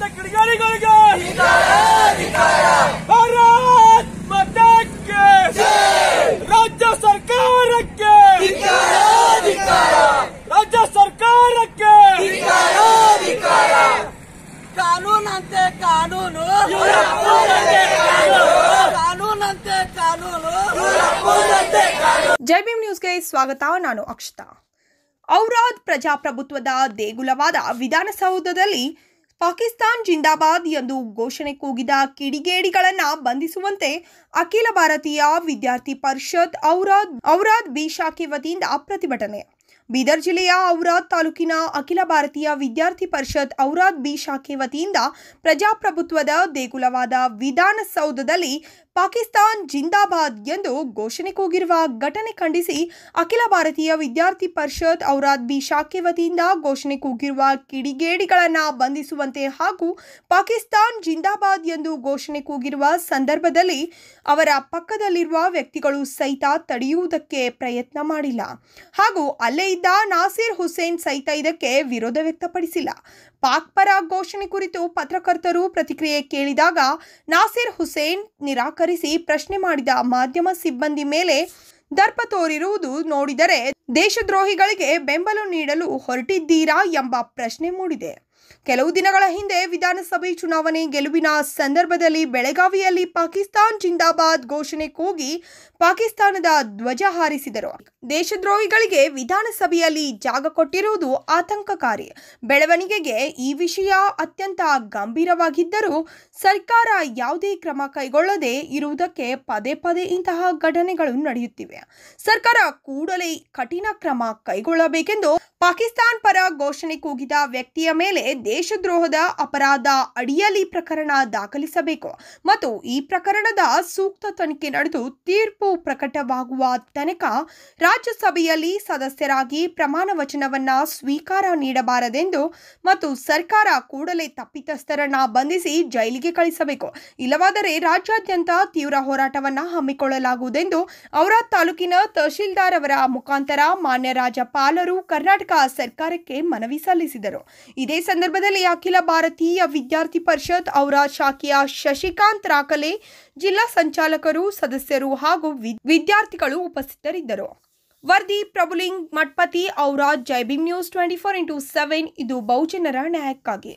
ರಾಜ್ಯ ಸರ್ಕಾರಕ್ಕೆ ರಾಜ್ಯ ಸರ್ಕಾರಕ್ಕೆ ಕಾನೂನಂತೆ ಕಾನೂನು ಕಾನೂನಂತೆ ಕಾನೂನು ಜೈ ನ್ಯೂಸ್ಗೆ ಸ್ವಾಗತ ನಾನು ಅಕ್ಷತಾ ಔರಾದ್ ಪ್ರಜಾಪ್ರಭುತ್ವದ ದೇಗುಲವಾದ ವಿಧಾನಸೌಧದಲ್ಲಿ ಪಾಕಿಸ್ತಾನ್ ಜಿಂದಾಬಾದ್ ಎಂದು ಘೋಷಣೆ ಕೂಗಿದ ಕಿಡಿಗೇಡಿಗಳನ್ನು ಬಂಧಿಸುವಂತೆ ಅಖಿಲ ಭಾರತೀಯ ವಿದ್ಯಾರ್ಥಿ ಪರಿಷತ್ ಔರಾದ್ ಔರಾದ್ ಬಿ ಶಾಖೆ ವತಿಯಿಂದ ಪ್ರತಿಭಟನೆ ಬೀದರ್ ಜಿಲ್ಲೆಯ ಔರಾದ್ ತಾಲೂಕಿನ ಅಖಿಲ ಭಾರತೀಯ ವಿದ್ಯಾರ್ಥಿ ಪರಿಷತ್ ಔರಾದ್ ಬಿ ಶಾಖೆ ವತಿಯಿಂದ ಪ್ರಜಾಪ್ರಭುತ್ವದ ದೇಗುಲವಾದ ವಿಧಾನಸೌಧದಲ್ಲಿ ಪಾಕಿಸ್ತಾನ್ ಜಿಂದಾಬಾದ್ ಎಂದು ಘೋಷಣೆ ಕೂಗಿರುವ ಘಟನೆ ಖಂಡಿಸಿ ಅಖಿಲ ಭಾರತೀಯ ವಿದ್ಯಾರ್ಥಿ ಪರಿಷತ್ ಔರಾದ್ ಬಿ ಶಾಖೆ ವತಿಯಿಂದ ಘೋಷಣೆ ಕೂಗಿರುವ ಕಿಡಿಗೇಡಿಗಳನ್ನು ಬಂಧಿಸುವಂತೆ ಹಾಗೂ ಪಾಕಿಸ್ತಾನ್ ಜಿಂದಾಬಾದ್ ಎಂದು ಘೋಷಣೆ ಕೂಗಿರುವ ಸಂದರ್ಭದಲ್ಲಿ ಅವರ ಪಕ್ಕದಲ್ಲಿರುವ ವ್ಯಕ್ತಿಗಳು ಸಹಿತ ತಡೆಯುವುದಕ್ಕೆ ಪ್ರಯತ್ನ ಮಾಡಿಲ್ಲ ಹಾಗೂ ಅಲ್ಲೇ ಇದ್ದ ನಾಸೀರ್ ಹುಸೇನ್ ಸಹಿತ ಇದಕ್ಕೆ ವಿರೋಧ ವ್ಯಕ್ತಪಡಿಸಿಲ್ಲ ಪಾಕ್ ಪರ ಘೋಷಣೆ ಕುರಿತು ಪತ್ರಕರ್ತರು ಪ್ರತಿಕ್ರಿಯೆ ಕೇಳಿದಾಗ ನಾಸೀರ್ ಹುಸೇನ್ ನಿರಾಕರಿಸಿ ಪ್ರಶ್ನೆ ಮಾಡಿದ ಮಾಧ್ಯಮ ಸಿಬ್ಬಂದಿ ಮೇಲೆ ದರ್ಪ ತೋರಿರುವುದು ನೋಡಿದರೆ ದೇಶದ್ರೋಹಿಗಳಿಗೆ ಬೆಂಬಲ ನೀಡಲು ಹೊರಟಿದ್ದೀರಾ ಎಂಬ ಪ್ರಶ್ನೆ ಮೂಡಿದೆ ಕೆಲವು ದಿನಗಳ ಹಿಂದೆ ವಿಧಾನಸಭೆ ಚುನಾವಣೆ ಗೆಲುವಿನ ಸಂದರ್ಭದಲ್ಲಿ ಬೆಳಗಾವಿಯಲ್ಲಿ ಪಾಕಿಸ್ತಾನ್ ಜಿಂದಾಬಾದ್ ಘೋಷಣೆ ಕೂಗಿ ಪಾಕಿಸ್ತಾನದ ಧ್ವಜ ಹಾರಿಸಿದರು ದೇಶದ್ರೋಹಿಗಳಿಗೆ ವಿಧಾನಸಭೆಯಲ್ಲಿ ಜಾಗ ಕೊಟ್ಟಿರುವುದು ಆತಂಕಕಾರಿ ಬೆಳವಣಿಗೆಗೆ ಈ ವಿಷಯ ಅತ್ಯಂತ ಗಂಭೀರವಾಗಿದ್ದರೂ ಸರ್ಕಾರ ಯಾವುದೇ ಕ್ರಮ ಕೈಗೊಳ್ಳದೆ ಇರುವುದಕ್ಕೆ ಪದೇ ಪದೇ ಇಂತಹ ಘಟನೆಗಳು ನಡೆಯುತ್ತಿವೆ ಸರ್ಕಾರ ಕೂಡಲೇ ಕಠಿಣ ಕ್ರಮ ಕೈಗೊಳ್ಳಬೇಕೆಂದು ಪಾಕಿಸ್ತಾನ್ ಪರ ಘೋಷಣೆ ಕೂಗಿದ ವ್ಯಕ್ತಿಯ ಮೇಲೆ ದೇಶದ್ರೋಹದ ಅಪರಾಧ ಅಡಿಯಲ್ಲಿ ಪ್ರಕರಣ ದಾಖಲಿಸಬೇಕು ಮತ್ತು ಈ ಪ್ರಕರಣದ ಸೂಕ್ತ ತನಿಖೆ ನಡೆದು ತೀರ್ಪು ಪ್ರಕಟವಾಗುವ ತನಕ ರಾಜ್ಯಸಭೆಯಲ್ಲಿ ಸದಸ್ಯರಾಗಿ ಪ್ರಮಾಣ ವಚನವನ್ನ ಸ್ವೀಕಾರ ನೀಡಬಾರದೆಂದು ಮತ್ತು ಸರ್ಕಾರ ಕೂಡಲೇ ತಪ್ಪಿತಸ್ಥರನ್ನ ಬಂಧಿಸಿ ಜೈಲಿಗೆ ಕಳಿಸಬೇಕು ಇಲ್ಲವಾದರೆ ರಾಜ್ಯಾದ್ಯಂತ ತೀವ್ರ ಹೋರಾಟವನ್ನ ಹಮ್ಮಿಕೊಳ್ಳಲಾಗುವುದೆಂದು ಅವರ ತಾಲೂಕಿನ ತಹಶೀಲ್ದಾರ್ ಅವರ ಮುಖಾಂತರ ಮಾನ್ಯ ರಾಜ್ಯಪಾಲರು ಕರ್ನಾಟಕ ಸರ್ಕಾರಕ್ಕೆ ಮನವಿ ಸಲ್ಲಿಸಿದರು ಇದೇ ಸಂದರ್ಭ ಸಂದರ್ಭದಲ್ಲಿ ಅಖಿಲ ಭಾರತೀಯ ವಿದ್ಯಾರ್ಥಿ ಪರಿಷತ್ ಅವರ ಶಾಖೆಯ ಶಶಿಕಾಂತ್ ರಾಕಲೆ ಜಿಲ್ಲಾ ಸಂಚಾಲಕರು ಸದಸ್ಯರು ಹಾಗೂ ವಿದ್ಯಾರ್ಥಿಗಳು ಉಪಸ್ಥಿತರಿದ್ದರು ವರ್ದಿ ಪ್ರಭುಲಿಂಗ್ ಮಠಪತಿ ಅವರ ಜೈಬಿಂಗ್ news twenty four into seven ಇದು ಬಹುಜನರ ನ್ಯಾಯಕ್ಕಾಗಿ